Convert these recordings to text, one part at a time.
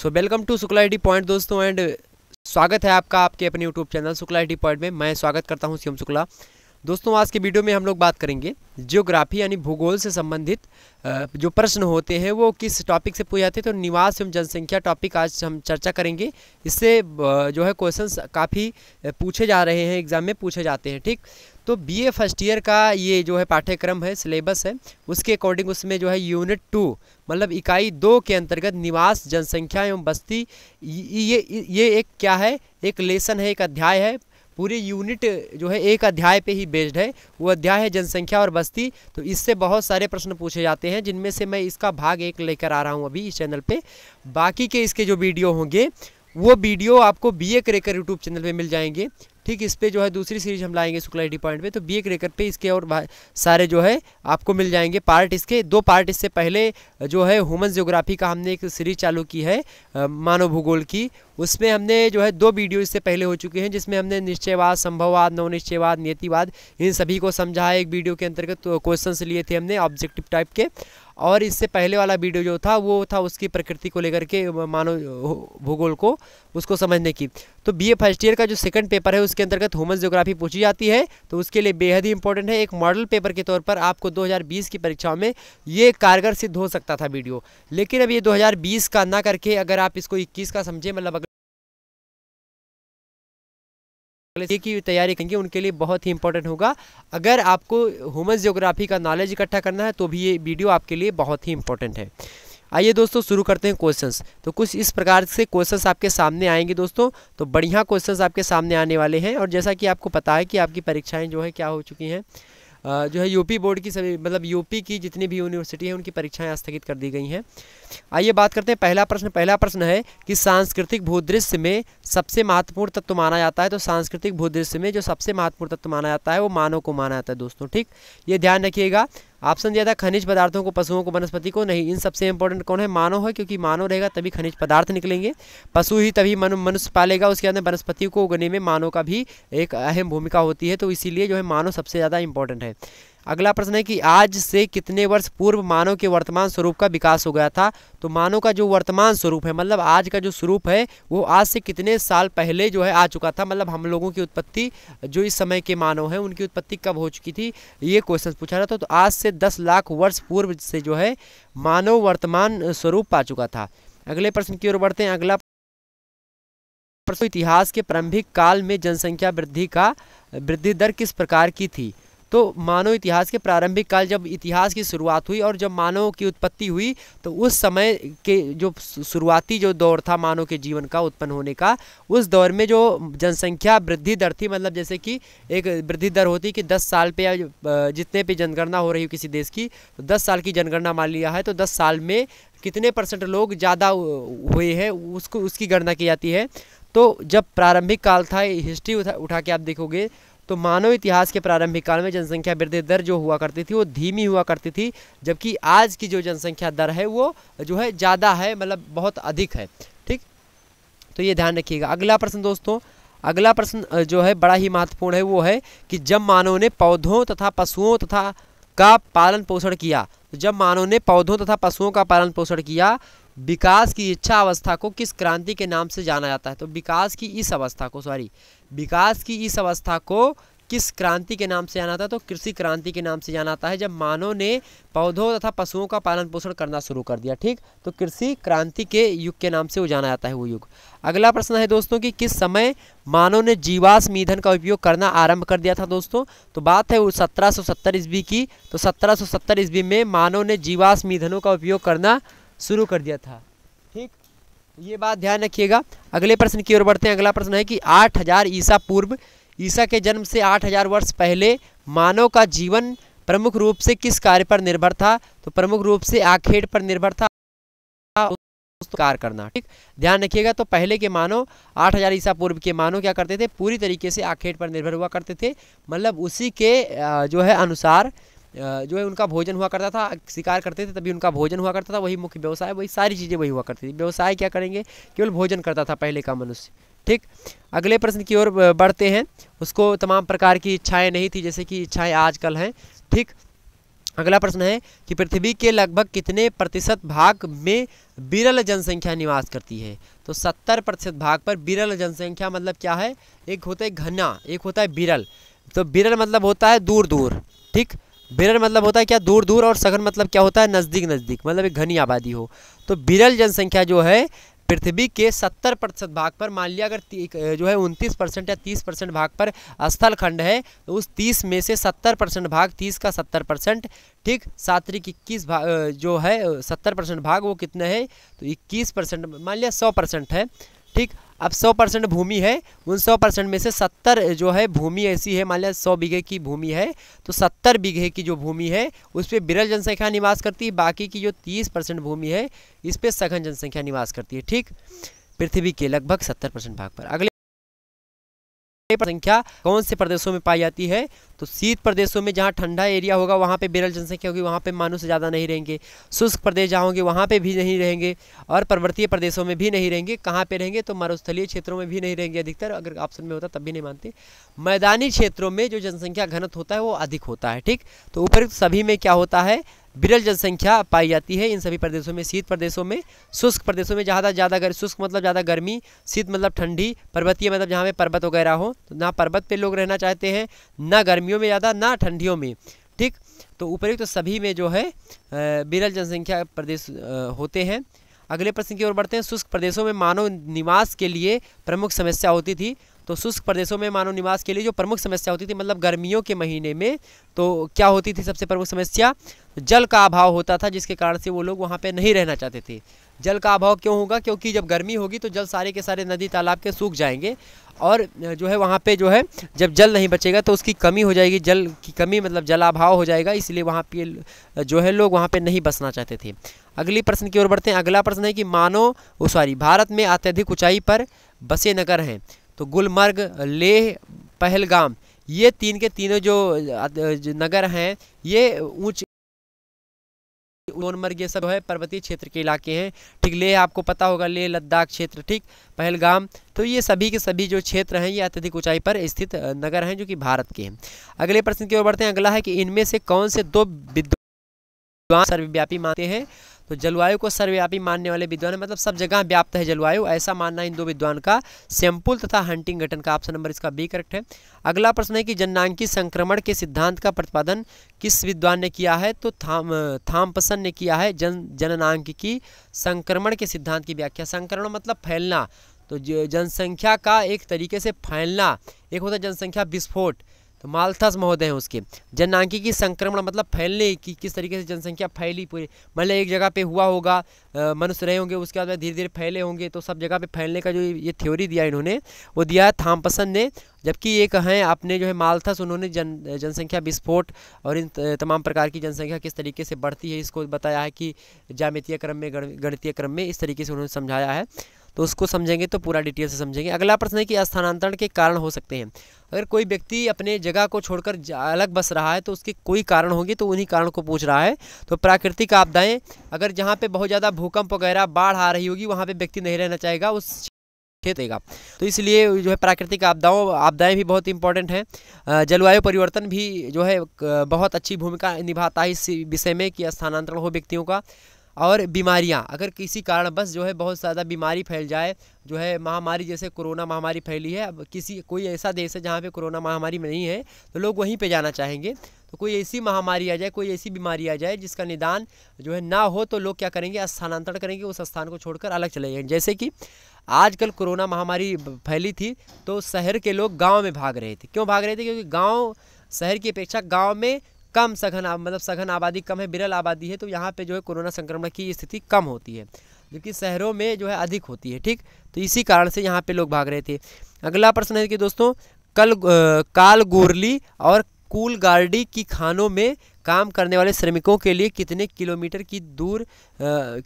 so welcome to Shukla I point दोस्तों and स्वागत है आपका आपके अपने YouTube channel Shukla I point में मैं स्वागत करता हूँ सीएम शुक्ला दोस्तों आज के वीडियो में हम लोग बात करेंगे जियोग्राफी यानी भूगोल से संबंधित जो प्रश्न होते हैं वो किस टॉपिक से पूछे जाते हैं तो निवास एवं जनसंख्या टॉपिक आज हम चर्चा करेंगे इससे जो है क्वेश्चंस काफ़ी पूछे जा रहे हैं एग्जाम में पूछे जाते हैं ठीक तो बीए फर्स्ट ईयर का ये जो है पाठ्यक्रम है सिलेबस है उसके अकॉर्डिंग उसमें जो है यूनिट टू मतलब इकाई दो के अंतर्गत निवास जनसंख्या एवं बस्ती ये ये एक क्या है एक लेसन है एक अध्याय है पूरी यूनिट जो है एक अध्याय पे ही बेस्ड है वो अध्याय है जनसंख्या और बस्ती तो इससे बहुत सारे प्रश्न पूछे जाते हैं जिनमें से मैं इसका भाग एक लेकर आ रहा हूँ अभी इस चैनल पे बाकी के इसके जो वीडियो होंगे वो वीडियो आपको B A career YouTube channel पे मिल जाएंगे ठीक इस पर जो है दूसरी सीरीज हम लाएंगे शुक्ला एटी पॉइंट पर तो बी ए क्रेकर पे इसके और सारे जो है आपको मिल जाएंगे पार्ट इसके दो पार्ट इससे पहले जो है ह्यूमन जियोग्राफी का हमने एक सीरीज चालू की है मानव भूगोल की उसमें हमने जो है दो वीडियो इससे पहले हो चुके हैं जिसमें हमने निश्चयवाद संभववाद निश्चयवाद नियतिवाद इन सभी को समझा एक वीडियो के अंतर्गत तो क्वेश्चन लिए थे हमने ऑब्जेक्टिव टाइप के और इससे पहले वाला वीडियो जो था वो था उसकी प्रकृति को लेकर के मानव भूगोल को उसको समझने की तो बी फर्स्ट ईयर का जो सेकंड पेपर है उस जिसके अंतर्गत ह्यूमन जोग्राफी पूछी जाती है तो उसके लिए बेहद ही इंपॉर्टेंट है एक मॉडल पेपर के तौर पर आपको 2020 की परीक्षाओं में ये कारगर सिद्ध हो सकता था वीडियो लेकिन अब ये 2020 का ना करके अगर आप इसको 21 का समझें मतलब अगले की तैयारी करेंगे उनके लिए बहुत ही इंपॉर्टेंट होगा अगर आपको ह्यूमन जियोग्राफी का नॉलेज इकट्ठा करना है तो भी ये वीडियो आपके लिए बहुत ही इंपॉर्टेंट है आइए दोस्तों शुरू करते हैं क्वेश्चंस तो कुछ इस प्रकार से क्वेश्चंस आपके सामने आएंगे दोस्तों तो बढ़िया क्वेश्चंस आपके सामने आने वाले हैं और जैसा कि आपको पता है कि आपकी परीक्षाएं जो है क्या हो चुकी हैं जो है यूपी बोर्ड की सभी मतलब यूपी की जितनी भी यूनिवर्सिटी है उनकी परीक्षाएं स्थगित कर दी गई हैं आइए बात करते हैं पहला प्रश्न पहला प्रश्न है कि सांस्कृतिक भूदृश्य में सबसे महत्वपूर्ण तत्व माना जाता है तो सांस्कृतिक भूदृश्य में जो सबसे महत्वपूर्ण तत्व माना जाता है वो मानव को माना जाता है दोस्तों ठीक ये ध्यान रखिएगा ऑप्शन दिया था खनिज पदार्थों को पशुओं को वनस्पति को नहीं इन सबसे इंपॉर्टेंट कौन है मानव है क्योंकि मानव रहेगा तभी खनिज पदार्थ निकलेंगे पशु ही तभी मनु मनुष्य पालेगा उसके अंदर वनस्पति को उगने में मानव का भी एक अहम भूमिका होती है तो इसीलिए जो है मानव सबसे ज़्यादा इंपॉर्टेंट है अगला प्रश्न है कि आज से कितने वर्ष पूर्व मानव के वर्तमान स्वरूप का विकास हो गया था तो मानव का जो वर्तमान स्वरूप है मतलब आज का जो स्वरूप है वो आज से कितने साल पहले जो है आ चुका था मतलब हम लोगों की उत्पत्ति जो इस समय के मानव हैं उनकी उत्पत्ति कब हो चुकी थी ये क्वेश्चन पूछा जाता तो आज से दस लाख वर्ष पूर्व से जो है मानव वर्तमान स्वरूप पा चुका था अगले प्रश्न की ओर बढ़ते हैं अगला प्रश्न इतिहास के प्रारंभिक काल में जनसंख्या वृद्धि का वृद्धि दर किस प्रकार की थी तो मानव इतिहास के प्रारंभिक काल जब इतिहास की शुरुआत हुई और जब मानव की उत्पत्ति हुई तो उस समय के जो शुरुआती जो दौर था मानव के जीवन का उत्पन्न होने का उस दौर में जो जनसंख्या वृद्धि दर थी मतलब जैसे कि एक वृद्धि दर होती कि दस साल पे या जितने पे जनगणना हो रही हो किसी देश की तो दस साल की जनगणना मान लिया है तो दस साल में कितने परसेंट लोग ज़्यादा हुए हैं उसको उसकी गणना की जाती है तो जब प्रारंभिक काल था हिस्ट्री उठा, उठा के आप देखोगे तो मानव इतिहास के प्रारंभिक काल में जनसंख्या वृद्धि दर जो हुआ करती थी वो धीमी हुआ करती थी जबकि आज की जो जनसंख्या दर है वो जो है ज़्यादा है मतलब बहुत अधिक है ठीक तो ये ध्यान रखिएगा अगला प्रश्न दोस्तों अगला प्रश्न जो है बड़ा ही महत्वपूर्ण है वो है कि जब मानव ने पौधों तथा पशुओं तथा का पालन पोषण किया तो जब मानव ने पौधों तथा पशुओं का पालन पोषण किया विकास की इच्छा अवस्था को किस क्रांति के नाम से जाना जाता है तो विकास की इस अवस्था को सॉरी विकास की इस अवस्था को किस क्रांति के नाम से जाना था तो कृषि क्रांति के नाम से जाना आता है जब मानव ने पौधों तथा पशुओं का पालन पोषण करना शुरू कर दिया ठीक तो कृषि क्रांति के युग के नाम से वो जाना जाता है वो युग अगला प्रश्न है दोस्तों कि किस समय मानव ने जीवाश्म ईंधन का उपयोग करना आरंभ कर दिया था दोस्तों तो बात है वो सत्रह ईस्वी की तो सत्रह ईस्वी में मानव ने जीवाश्म ईंधनों का उपयोग करना शुरू कर दिया था ये बात ध्यान रखिएगा अगले प्रश्न की ओर बढ़ते हैं अगला प्रश्न है कि आठ हजार ईसा पूर्व ईसा के जन्म से आठ हजार वर्ष पहले मानव का जीवन प्रमुख रूप से किस कार्य पर निर्भर था तो प्रमुख रूप से आखेड़ पर निर्भर था तो कार्य करना ठीक ध्यान रखिएगा तो पहले के मानव 8000 ईसा पूर्व के मानव क्या करते थे पूरी तरीके से आखेड़ पर निर्भर हुआ करते थे मतलब उसी के जो है अनुसार जो है उनका भोजन हुआ करता था शिकार करते थे तभी उनका भोजन हुआ करता था वही मुख्य व्यवसाय वही सारी चीज़ें वही हुआ करती थी व्यवसाय क्या करेंगे केवल भोजन करता था पहले का मनुष्य ठीक अगले प्रश्न की ओर बढ़ते हैं उसको तमाम प्रकार की इच्छाएँ नहीं थी जैसे कि इच्छाएँ आजकल हैं ठीक अगला प्रश्न है कि पृथ्वी के लगभग कितने प्रतिशत भाग में विरल जनसंख्या निवास करती है तो सत्तर प्रतिशत भाग पर विरल जनसंख्या मतलब क्या है एक होता है घना एक होता है विरल तो विरल मतलब होता है दूर दूर ठीक बिरल मतलब होता है क्या दूर दूर और सघन मतलब क्या होता है नज़दीक नज़दीक मतलब एक घनी आबादी हो तो बिरल जनसंख्या जो है पृथ्वी के 70 प्रतिशत भाग पर मान लिया अगर जो है 29 परसेंट या 30 परसेंट भाग पर स्थल खंड है तो उस 30 में से 70 परसेंट भाग 30 का 70 परसेंट ठीक सात्विक इक्कीस भाग जो है 70 परसेंट भाग वो कितने हैं तो 21 परसेंट मान लिया 100 परसेंट है ठीक अब सौ परसेंट भूमि है उन सौ परसेंट में से सत्तर जो है भूमि ऐसी है मान लिया सौ बीघे की भूमि है तो सत्तर बीघे की जो भूमि है उस पर बिरल जनसंख्या निवास करती है बाकी की जो तीस परसेंट भूमि है इस पर सघन जनसंख्या निवास करती है ठीक पृथ्वी के लगभग सत्तर परसेंट भाग पर अगले संख्या कौन से प्रदेशों में पाई जाती है तो शीत प्रदेशों में जहाँ ठंडा एरिया होगा वहाँ पे बिरल जनसंख्या होगी वहाँ पे मानुष ज़्यादा नहीं रहेंगे शुष्क प्रदेश जहाँ होंगे वहाँ पे भी नहीं रहेंगे और पर्वतीय प्रदेशों में भी नहीं रहेंगे कहाँ पे रहेंगे तो मरुस्थलीय क्षेत्रों में भी नहीं रहेंगे अधिकतर अगर ऑप्शन में होता तब भी नहीं मानते मैदानी क्षेत्रों में जो जनसंख्या घनत होता है वो अधिक होता है ठीक तो उपरुक्त सभी में क्या होता है विरल जनसंख्या पाई जाती है इन सभी प्रदेशों में शीत प्रदेशों में शुष्क प्रदेशों में ज़्यादा ज़्यादा गर्मी शुष्क मतलब ज़्यादा गर्मी शीत मतलब ठंडी पर्वतीय मतलब जहाँ पे पर्वत वगैरह हो तो ना पर्वत पे लोग रहना चाहते हैं ना गर्मियों में ज़्यादा ना ठंडियों में ठीक तो उपयुक्त तो सभी में जो है विरल जनसंख्या प्रदेश होते हैं अगले प्रश्न की ओर बढ़ते हैं शुष्क प्रदेशों में मानव निवास के लिए प्रमुख समस्या होती थी तो शुष्क प्रदेशों में मानव निवास के लिए जो प्रमुख समस्या होती थी मतलब गर्मियों के महीने में तो क्या होती थी सबसे प्रमुख समस्या जल का अभाव होता था जिसके कारण से वो लोग वहाँ पर नहीं रहना चाहते थे जल का अभाव क्यों होगा क्योंकि जब गर्मी होगी तो जल सारे के सारे नदी तालाब के सूख जाएंगे और जो है वहाँ पे जो है जब जल नहीं बचेगा तो उसकी कमी हो जाएगी जल की कमी मतलब जलाभाव हो जाएगा इसलिए वहाँ पे जो है लोग वहाँ पे नहीं बसना चाहते थे अगली प्रश्न की ओर बढ़ते हैं अगला प्रश्न है कि मानो सॉरी भारत में अत्यधिक ऊँचाई पर बसे नगर हैं तो गुलमर्ग लेह पहलगाम ये तीन के तीनों जो नगर हैं ये ऊंच सोनमर्ग ये सब है पर्वतीय क्षेत्र के इलाके हैं ठीक लेह आपको पता होगा लेह लद्दाख क्षेत्र ठीक पहलगाम तो ये सभी के सभी जो क्षेत्र हैं ये अत्यधिक ऊंचाई पर स्थित नगर हैं जो कि भारत के हैं अगले प्रश्न की ओर बढ़ते हैं अगला है कि इनमें से कौन से दो विद्वान सर्वव्यापी मानते हैं तो जलवायु को सर्वव्यापी मानने वाले विद्वान है मतलब सब जगह व्याप्त है जलवायु ऐसा मानना इन दो विद्वान का सैंपल तथा हंटिंग घटन का ऑप्शन नंबर इसका बी करेक्ट है अगला प्रश्न है कि जननांकी संक्रमण के सिद्धांत का प्रतिपादन किस विद्वान ने किया है तो थाम थामपसन ने किया है जन की संक्रमण के सिद्धांत की व्याख्या संक्रमण मतलब फैलना तो जनसंख्या का एक तरीके से फैलना एक होता है जनसंख्या विस्फोट मालथस महोदय हैं उसके जननांकी की संक्रमण मतलब फैलने की किस तरीके से जनसंख्या फैली पूरी मतलब एक जगह पे हुआ होगा मनुष्य रहे होंगे उसके बाद धीरे धीरे फैले होंगे तो सब जगह पे फैलने का जो ये थ्योरी दिया इन्होंने वो दिया है थामपसन ने जबकि ये हैं आपने जो है मालथस उन्होंने जन जनसंख्या विस्फोट और इन तमाम प्रकार की जनसंख्या किस तरीके से बढ़ती है इसको बताया है कि जामितीय क्रम में गणितीय क्रम में इस तरीके से उन्होंने समझाया है तो उसको समझेंगे तो पूरा डिटेल से समझेंगे अगला प्रश्न है कि स्थानांतरण के कारण हो सकते हैं अगर कोई व्यक्ति अपने जगह को छोड़कर अलग बस रहा है तो उसके कोई कारण होंगे तो उन्हीं कारण को पूछ रहा है तो प्राकृतिक आपदाएं अगर जहाँ पे बहुत ज़्यादा भूकंप वगैरह बाढ़ आ रही होगी वहाँ पर व्यक्ति नहीं रहना चाहेगा उस देगा तो इसलिए जो है प्राकृतिक आपदाओं आपदाएं भी बहुत इंपॉर्टेंट हैं जलवायु परिवर्तन भी जो है बहुत अच्छी भूमिका निभाता है इस विषय में कि स्थानांतरण हो व्यक्तियों का और बीमारियां अगर किसी कारण बस जो है बहुत ज़्यादा बीमारी फैल जाए जो है महामारी जैसे कोरोना महामारी फैली है अब किसी कोई ऐसा देश है जहाँ पे कोरोना महामारी नहीं है तो लोग वहीं पे जाना चाहेंगे तो कोई ऐसी महामारी आ जाए कोई ऐसी बीमारी आ जाए जिसका निदान जो है ना हो तो लोग क्या करेंगे स्थानांतरण करेंगे उस स्थान को छोड़कर अलग चले जाएंगे जैसे कि आजकल कोरोना महामारी फैली थी तो शहर के लोग गाँव में भाग रहे थे क्यों भाग रहे थे क्योंकि गाँव शहर की अपेक्षा गाँव में कम सघन मतलब सघन आबादी कम है बिरल आबादी है तो यहाँ पे जो है कोरोना संक्रमण की स्थिति कम होती है जबकि शहरों में जो है अधिक होती है ठीक तो इसी कारण से यहाँ पे लोग भाग रहे थे अगला प्रश्न है कि दोस्तों कल कालगोरली और गार्डी की खानों में काम करने वाले श्रमिकों के लिए कितने किलोमीटर की दूर आ,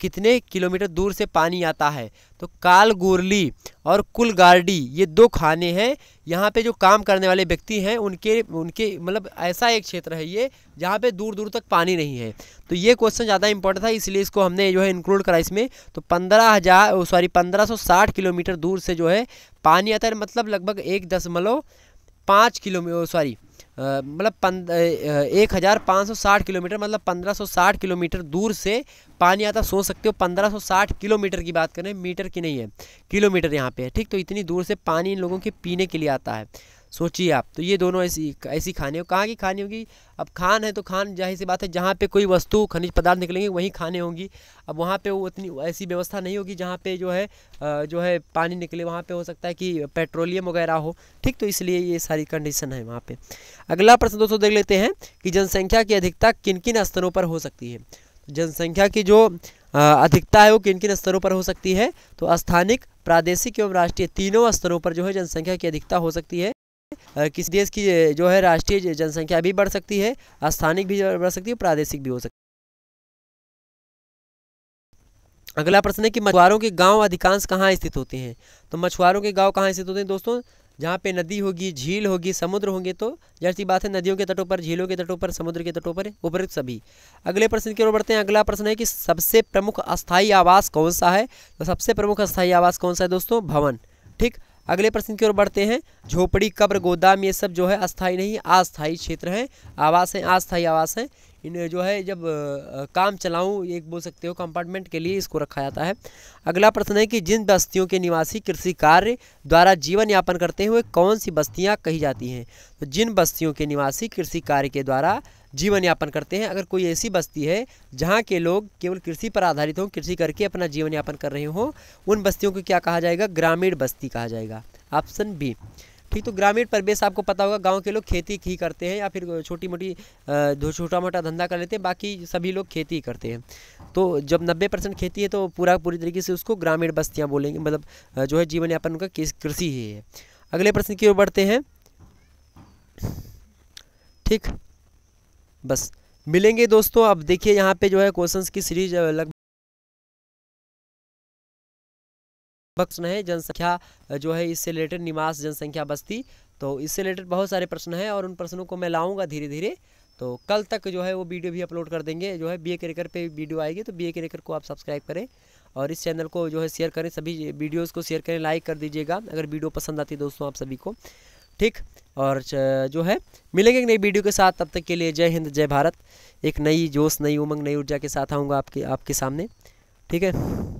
कितने किलोमीटर दूर से पानी आता है तो कालगुरली और कुलगार्डी ये दो खाने हैं यहाँ पे जो काम करने वाले व्यक्ति हैं उनके उनके मतलब ऐसा एक क्षेत्र है ये जहाँ पे दूर दूर तक पानी नहीं है तो ये क्वेश्चन ज़्यादा इंपॉर्टेंट था इसलिए इसको हमने जो है इंक्लूड करा इसमें तो पंद्रह हज़ार सॉरी पंद्रह सौ साठ किलोमीटर दूर से जो है पानी आता है मतलब लगभग एक दशमलव पाँच किलोमी सॉरी मतलब एक हज़ार पाँच सौ साठ किलोमीटर मतलब पंद्रह सौ साठ किलोमीटर दूर से पानी आता सोच सकते हो पंद्रह सौ साठ किलोमीटर की बात करें मीटर की नहीं है किलोमीटर यहाँ पे है ठीक तो इतनी दूर से पानी इन लोगों के पीने के लिए आता है सोचिए आप तो ये दोनों ऐसी ऐसी खाने हो कहाँ की खाने होगी अब खान है तो खान जाहिर सी बात है जहाँ पे कोई वस्तु खनिज पदार्थ निकलेंगे वहीं खाने होंगी अब वहाँ पे वो उतनी ऐसी व्यवस्था नहीं होगी जहाँ पे जो है जो है पानी निकले वहाँ पे हो सकता है कि पेट्रोलियम वगैरह हो ठीक तो इसलिए ये सारी कंडीशन है वहाँ पर अगला प्रश्न दोस्तों देख लेते हैं कि जनसंख्या की अधिकता किन किन स्तरों पर हो सकती है जनसंख्या की जो अधिकता है वो किन किन स्तरों पर हो सकती है तो स्थानिक प्रादेशिक एवं राष्ट्रीय तीनों स्तरों पर जो है जनसंख्या की अधिकता हो सकती है किसी देश की जो है राष्ट्रीय जनसंख्या भी बढ़ सकती है स्थानिक भी बढ़ सकती है प्रादेशिक भी हो सकती है अगला प्रश्न है कि मछुआरों के गांव अधिकांश कहाँ स्थित होते हैं तो मछुआरों के गांव कहाँ स्थित होते हैं दोस्तों जहाँ पे नदी होगी झील होगी समुद्र होंगे तो जैसी बात है नदियों के तटों पर झीलों के तटों पर समुद्र के तटों पर उपरुक्त सभी अगले प्रश्न की ओर बढ़ते हैं अगला प्रश्न है कि सबसे प्रमुख अस्थायी आवास कौन सा है तो सबसे प्रमुख अस्थायी आवास कौन सा है दोस्तों भवन ठीक अगले प्रश्न की ओर बढ़ते हैं झोपड़ी कब्र गोदाम ये सब जो है अस्थाई नहीं अस्थाई क्षेत्र है आवास है अस्थाई आवास है इन जो है जब काम चलाऊँ एक बोल सकते हो कंपार्टमेंट के लिए इसको रखा जाता है अगला प्रश्न है कि जिन बस्तियों के निवासी कृषि कार्य द्वारा जीवन यापन करते हुए कौन सी बस्तियाँ कही जाती हैं तो जिन बस्तियों के निवासी कृषि कार्य के द्वारा जीवन यापन करते हैं अगर कोई ऐसी बस्ती है जहाँ के लोग केवल कृषि पर आधारित हों कृषि करके अपना जीवन यापन कर रहे हों उन बस्तियों को क्या कहा जाएगा ग्रामीण बस्ती कहा जाएगा ऑप्शन बी ठीक तो ग्रामीण परिवेश आपको पता होगा गांव के लोग खेती ही करते हैं या फिर छोटी मोटी छोटा मोटा धंधा कर लेते हैं बाकी सभी लोग खेती ही करते हैं तो जब नब्बे परसेंट खेती है तो पूरा पूरी तरीके से उसको ग्रामीण बस्तियाँ बोलेंगे मतलब जो है जीवन यापन उनका कृषि ही है अगले प्रश्न की ओर बढ़ते हैं ठीक बस मिलेंगे दोस्तों अब देखिए यहाँ पे जो है क्वेश्चंस की सीरीज लगभग प्रश्न है जनसंख्या जो है इससे रिलेटेड निवास जनसंख्या बस्ती तो इससे रिलेटेड बहुत सारे प्रश्न हैं और उन प्रश्नों को मैं लाऊंगा धीरे धीरे तो कल तक जो है वो वीडियो भी अपलोड कर देंगे जो है बी ए करेकर पर वीडियो आएगी तो बी ए करेकर को आप सब्सक्राइब करें और इस चैनल को जो है शेयर करें सभी वीडियोज़ को शेयर करें लाइक कर दीजिएगा अगर वीडियो पसंद आती है दोस्तों आप सभी को ठीक और जो है मिलेंगे एक नई वीडियो के साथ तब तक के लिए जय हिंद जय भारत एक नई जोश नई उमंग नई ऊर्जा के साथ आऊँगा आपके आपके सामने ठीक है